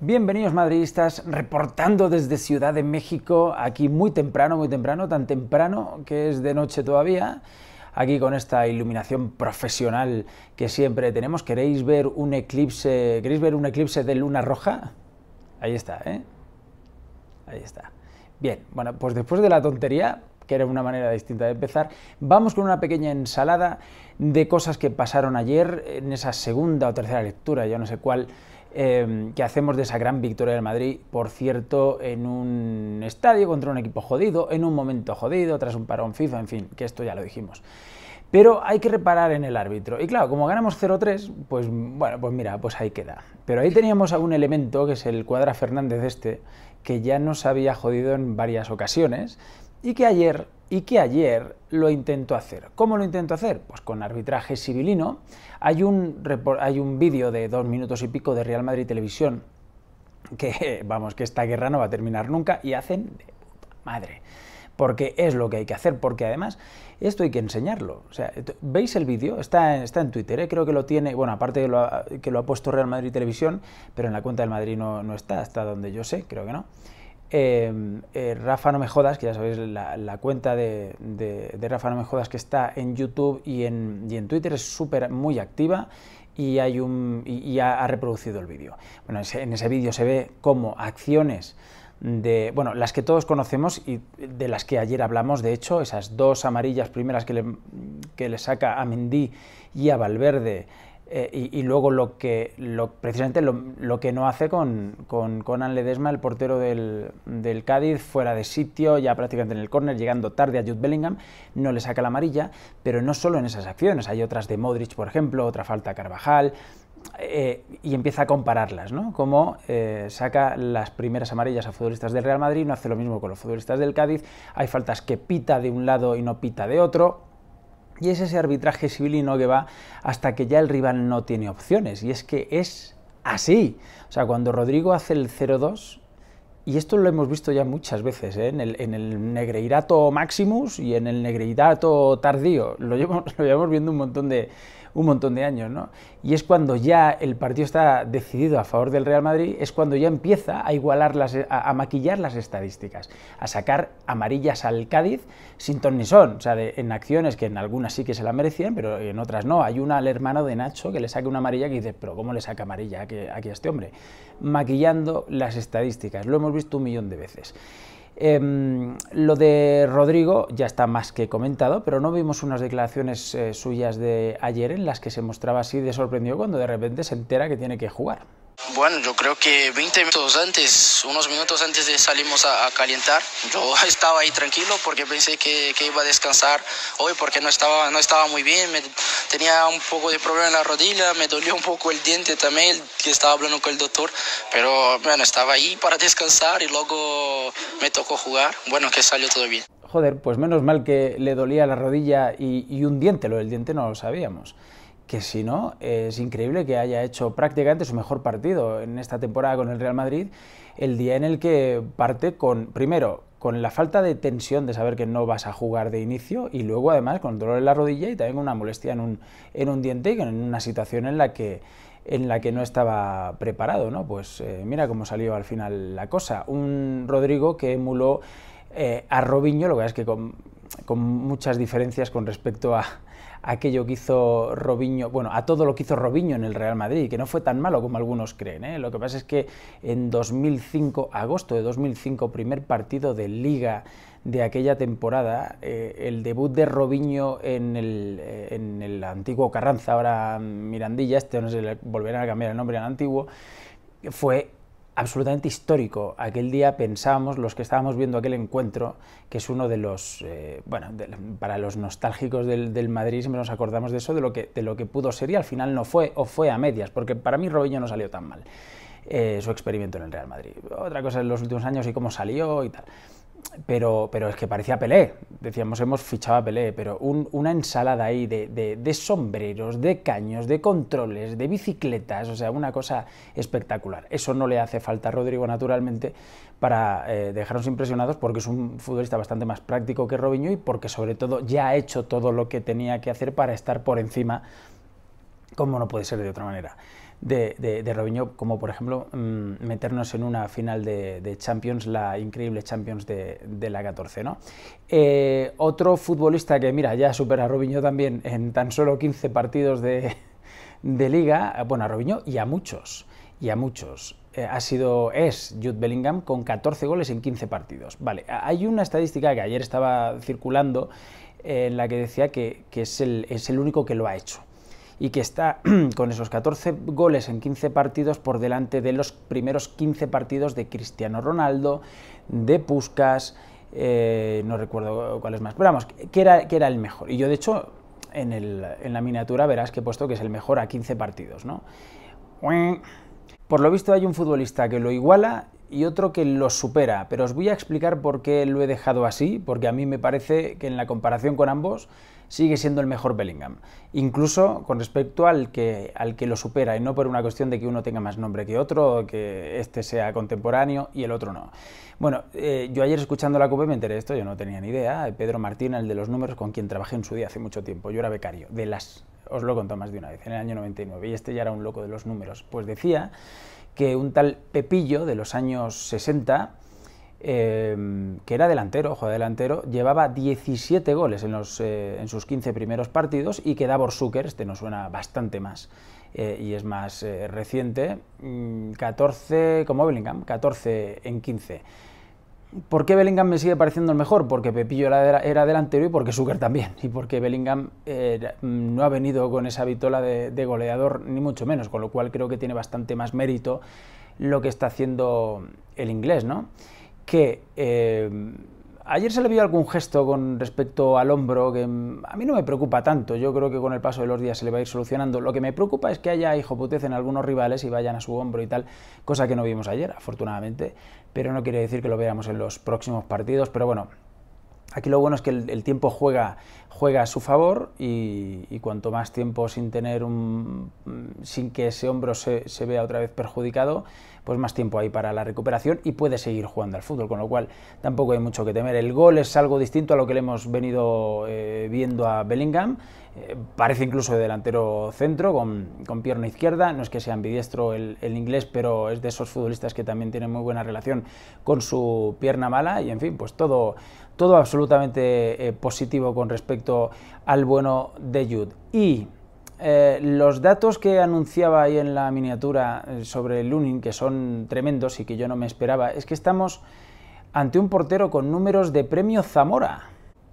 Bienvenidos madridistas, reportando desde Ciudad de México, aquí muy temprano, muy temprano, tan temprano que es de noche todavía, aquí con esta iluminación profesional que siempre tenemos. ¿Queréis ver un eclipse, queréis ver un eclipse de luna roja? Ahí está, ¿eh? Ahí está. Bien, bueno, pues después de la tontería, que era una manera distinta de empezar, vamos con una pequeña ensalada de cosas que pasaron ayer en esa segunda o tercera lectura, ya no sé cuál Em, que hacemos de esa gran victoria del Madrid, por cierto, en un estadio contra un equipo jodido, en un momento jodido, tras un parón FIFA, en fin, que esto ya lo dijimos. Pero hay que reparar en el árbitro. Y claro, como ganamos 0-3, pues bueno, pues mira, pues ahí queda. Pero ahí teníamos algún elemento, que es el cuadra Fernández este, que ya nos había jodido en varias ocasiones y que ayer y que ayer lo intentó hacer. ¿Cómo lo intentó hacer? Pues con arbitraje civilino. Hay un, hay un vídeo de dos minutos y pico de Real Madrid Televisión que, vamos, que esta guerra no va a terminar nunca y hacen de puta madre. Porque es lo que hay que hacer, porque además esto hay que enseñarlo. O sea, ¿veis el vídeo? Está, está en Twitter, ¿eh? creo que lo tiene, bueno, aparte que lo, que lo ha puesto Real Madrid Televisión, pero en la cuenta del Madrid no, no está, hasta donde yo sé, creo que no. Em, eh, Rafa No Me Jodas, que ya sabéis, la, cuenta de, Rafa No Me Jodas que está en YouTube y en, Twitter es súper muy activa y, hay un, ha, reproducido el vídeo. Bueno, en ese vídeo se ve como acciones de, bueno, las que todos conocemos y de las que ayer hablamos, de hecho, esas dos amarillas primeras que le, que le saca a Mendy y a Valverde eh, y, luego lo que precisamente lo, que no hace con, con Conan Ledesma, el portero del, Cádiz, fuera de sitio, ya prácticamente en el córner, llegando tarde a Jude Bellingham, no le saca la amarilla, pero no solo en esas acciones, hay otras de Modric, por ejemplo, otra falta a Carvajal, eh, y empieza a compararlas, ¿no? Como eh, saca las primeras amarillas a futbolistas del Real Madrid, no hace lo mismo con los futbolistas del Cádiz, hay faltas que pita de un lado y no pita de otro, y es ese arbitraje civil y no que va hasta que ya el rival no tiene opciones. Y es que es así. O sea, cuando Rodrigo hace el 0-2, y esto lo hemos visto ya muchas veces, ¿eh? en, el, negreirato maximus y en el negreirato tardío, lo llevamos, lo viendo un montón de, un montón de años, ¿no? Y es cuando ya el partido está decidido a favor del Real Madrid, es cuando ya empieza a igualar las, a, maquillar las estadísticas, a sacar amarillas al Cádiz sin ton ni o sea, en acciones que en algunas sí que se la merecían, pero en otras no. Hay una al hermano de Nacho que le saca una amarilla que dice, pero ¿cómo le saca amarilla aquí, a este hombre? Maquillando las estadísticas. Lo hemos visto millón de veces. Em, lo de Rodrigo ya está más que comentado, pero no vimos unas declaraciones eh, suyas de ayer en las que se mostraba así de sorprendido cuando de repente se entera que tiene que jugar. Bueno, yo creo que 20 minutos antes, unos minutos antes de salimos a, calentar, yo estaba ahí tranquilo porque pensé que, iba a descansar hoy porque no estaba, no estaba muy bien, tenía un poco de problema en la rodilla, me dolió un poco el diente también, que estaba hablando con el doctor, pero bueno, estaba ahí para descansar y luego me tocó jugar, bueno, que salió todo bien. Joder, pues menos mal que le dolía la rodilla y, y un diente, lo del diente no lo sabíamos que si no, es increíble que haya hecho prácticamente su mejor partido en esta temporada con el Real Madrid, el día en el que parte con, primero, con la falta de tensión de saber que no vas a jugar de inicio y luego además con dolor en la rodilla y también con una molestia en un, en un diente y en una situación en la que en la que no estaba preparado, ¿no? Pues eh, mira cómo salió al final la cosa. Un Rodrigo que emuló eh, a Robinho, lo que es que con muchas diferencias con respecto a, aquello que hizo Robinho, bueno, a todo lo que hizo Robiño en el Real Madrid, que no fue tan malo como algunos creen. ¿eh? Lo que pasa es que en 2005, agosto de 2005, primer partido de liga de aquella temporada, eh, el debut de Robinho en el, eh, en el, antiguo Carranza, ahora Mirandilla, este no se le volverán a cambiar el nombre al antiguo, fue absolutamente histórico. Aquel día pensábamos, los que estábamos viendo aquel encuentro, que es uno de los, eh, bueno, para los nostálgicos del, Madrid siempre nos acordamos de eso, de lo, que, de lo que pudo ser y al final no fue, o fue a medias, porque para mí Robinho no salió tan mal, eh, su experimento en el Real Madrid. Otra cosa en los últimos años y cómo salió y tal pero, es que parecía Pelé. Decíamos, hemos fichado a Pelé, pero una ensalada ahí de, sombreros, de caños, de controles, de bicicletas, o sea, una cosa espectacular. Eso no le hace falta a Rodrigo, naturalmente, para eh, dejarnos impresionados, porque es un futbolista bastante más práctico que Robinho y porque, sobre todo, ya ha hecho todo lo que tenía que hacer para estar por encima, como no puede ser de otra manera de, de, Robinho, como por ejemplo mm, meternos en una final de, Champions, la increíble Champions de, la 14. ¿no? Eh, otro futbolista que, mira, ya supera a Robinho también en tan solo 15 partidos de, liga, eh, bueno, a Robinho y a muchos, y a muchos. Eh, ha sido, es Jude Bellingham con 14 goles en 15 partidos. Vale, hay una estadística que ayer estaba circulando en la que decía que, es, es el único que lo ha hecho y que está con esos 14 goles en 15 partidos por delante de los primeros 15 partidos de Cristiano Ronaldo, de Puskas, eh, no recuerdo cuáles más, pero vamos, que era, que era el mejor. Y yo, de hecho, en, en, la miniatura verás que he puesto que es el mejor a 15 partidos, ¿no? Por lo visto hay un futbolista que lo iguala y otro que lo supera, pero os voy a explicar por qué lo he dejado así, porque a mí me parece que en la comparación con ambos sigue siendo el mejor Bellingham, incluso con respecto al que, al que lo supera, y no por una cuestión de que uno tenga más nombre que otro, o que este sea contemporáneo y el otro no. Bueno, eh, yo ayer escuchando la CUP me enteré de esto, yo no tenía ni idea, Pedro Martín, el de los números, con quien trabajé en su día hace mucho tiempo, yo era becario, de las, os lo he contado más de una vez, en el año 99, y este ya era un loco de los números, pues decía que un tal Pepillo de los años 60, Em, que era delantero, juega delantero, llevaba 17 goles en, eh, sus 15 primeros partidos y que Davor Zucker, este nos suena bastante más eh, y es más eh, reciente, 14, mm, como Bellingham, 14 en 15. ¿Por qué Bellingham me sigue pareciendo el mejor? Porque Pepillo era, delantero y porque Zucker también. Y porque Bellingham no ha venido con esa vitola de, de, goleador, ni mucho menos. Con lo cual creo que tiene bastante más mérito lo que está haciendo el inglés, ¿no? que eh, ayer se le vio algún gesto con respecto al hombro que mm, a mí no me preocupa tanto. Yo creo que con el paso de los días se le va a ir solucionando. Lo que me preocupa es que haya hijoputez en algunos rivales y vayan a su hombro y tal, cosa que no vimos ayer, afortunadamente. Pero no quiere decir que lo veamos en los próximos partidos. Pero bueno, Aquí lo bueno es que el tiempo juega, juega a su favor y, cuanto más tiempo sin tener un sin que ese hombro se, vea otra vez perjudicado, pues más tiempo hay para la recuperación y puede seguir jugando al fútbol, con lo cual tampoco hay mucho que temer. El gol es algo distinto a lo que le hemos venido eh, viendo a Bellingham. Eh, parece incluso de delantero centro, con, pierna izquierda. No es que sea ambidiestro el, inglés, pero es de esos futbolistas que también tienen muy buena relación con su pierna mala. Y en fin, pues todo, todo absolutamente eh, positivo con respecto al bueno de Jude. Y eh, los datos que anunciaba ahí en la miniatura eh, sobre Lunin, que son tremendos y que yo no me esperaba, es que estamos ante un portero con números de premio Zamora.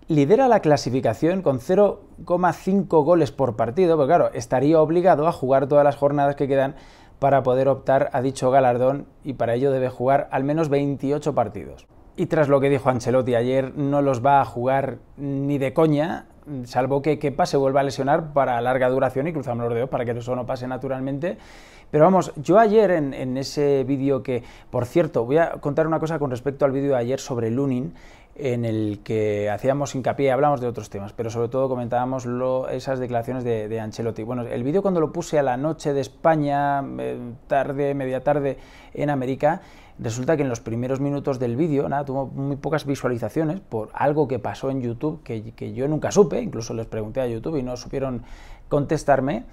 Lidera la clasificación con 0,5 goles por partido, pero claro, estaría obligado a jugar todas las jornadas que quedan para poder optar a dicho galardón y para ello debe jugar al menos 28 partidos. Y tras lo que dijo Ancelotti ayer, no los va a jugar ni de coña, salvo que, que pase vuelva a lesionar para larga duración y cruzamos los dedos para que eso no pase naturalmente. Pero vamos, yo ayer en, ese vídeo que, por cierto, voy a contar una cosa con respecto al vídeo de ayer sobre Lunin, en el que hacíamos hincapié, y hablamos de otros temas, pero sobre todo comentábamos esas declaraciones de, de, Ancelotti. Bueno, el vídeo cuando lo puse a la noche de España, eh, tarde, media tarde en América, Resulta que en los primeros minutos del vídeo, nada, tuvo muy pocas visualizaciones por algo que pasó en YouTube que, yo nunca supe, incluso les pregunté a YouTube y no supieron contestarme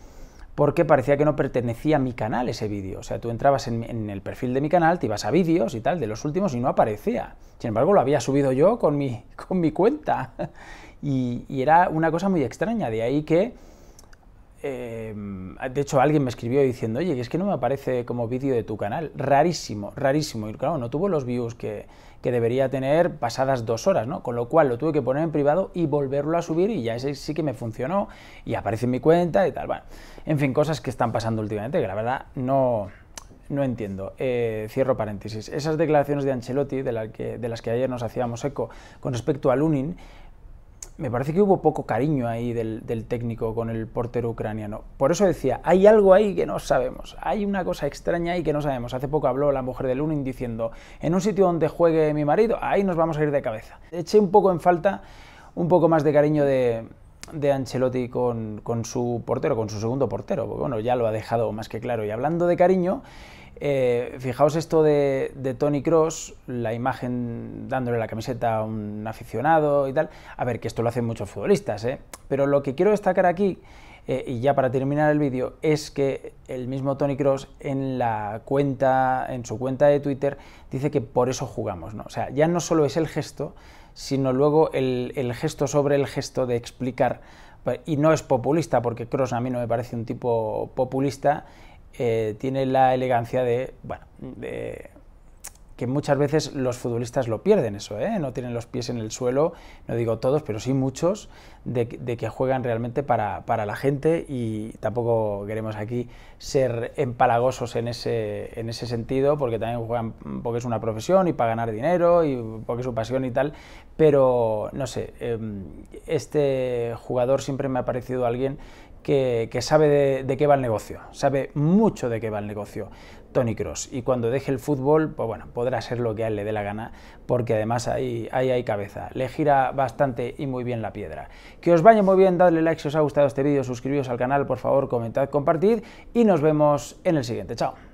porque parecía que no pertenecía a mi canal ese vídeo. O sea, tú entrabas en, el perfil de mi canal, te ibas a vídeos y tal, de los últimos, y no aparecía. Sin embargo, lo había subido yo con mi, con mi cuenta. y era una cosa muy extraña, de ahí que Em, de hecho, alguien me escribió diciendo, oye, es que no me aparece como vídeo de tu canal. Rarísimo, rarísimo. Y claro, no tuvo los views que, debería tener pasadas dos horas, ¿no? Con lo cual lo tuve que poner en privado y volverlo a subir y ya ese sí que me funcionó y aparece en mi cuenta y tal. Bueno, en fin, cosas que están pasando últimamente que la verdad no, no entiendo. Eh, cierro paréntesis. Esas declaraciones de Ancelotti, de, de, las que ayer nos hacíamos eco con respecto a Lunin, me parece que hubo poco cariño ahí del, técnico con el portero ucraniano. Por eso decía, hay algo ahí que no sabemos, hay una cosa extraña ahí que no sabemos. Hace poco habló la mujer de Unin diciendo, en un sitio donde juegue mi marido, ahí nos vamos a ir de cabeza. Eché un poco en falta un poco más de cariño de, de Ancelotti con, con su portero, con su segundo portero, porque bueno, ya lo ha dejado más que claro. Y hablando de cariño, eh, fijaos esto de, Tony Cross, la imagen dándole la camiseta a un aficionado y tal. A ver, que esto lo hacen muchos futbolistas, ¿eh? pero lo que quiero destacar aquí, eh, y ya para terminar el vídeo, es que el mismo Tony Cross en la cuenta, en su cuenta de Twitter, dice que por eso jugamos, ¿no? O sea, ya no solo es el gesto, sino luego el, el gesto sobre el gesto de explicar y no es populista, porque Cross a mí no me parece un tipo populista eh, tiene la elegancia de, bueno, que muchas veces los futbolistas lo pierden eso, ¿eh? no tienen los pies en el suelo, no digo todos, pero sí muchos, de, que juegan realmente para, la gente y tampoco queremos aquí ser empalagosos en ese, en ese sentido, porque también juegan porque es una profesión y para ganar dinero y porque es su pasión y tal, pero no sé, em, este jugador siempre me ha parecido alguien que, sabe de, qué va el negocio, sabe mucho de qué va el negocio. Tony Cross. Y cuando deje el fútbol, pues bueno, podrá ser lo que a él le dé la gana, porque además ahí, ahí hay cabeza. Le gira bastante y muy bien la piedra. Que os vaya muy bien, dadle like si os ha gustado este vídeo, suscribíos al canal, por favor, comentad, compartid y nos vemos en el siguiente. Chao.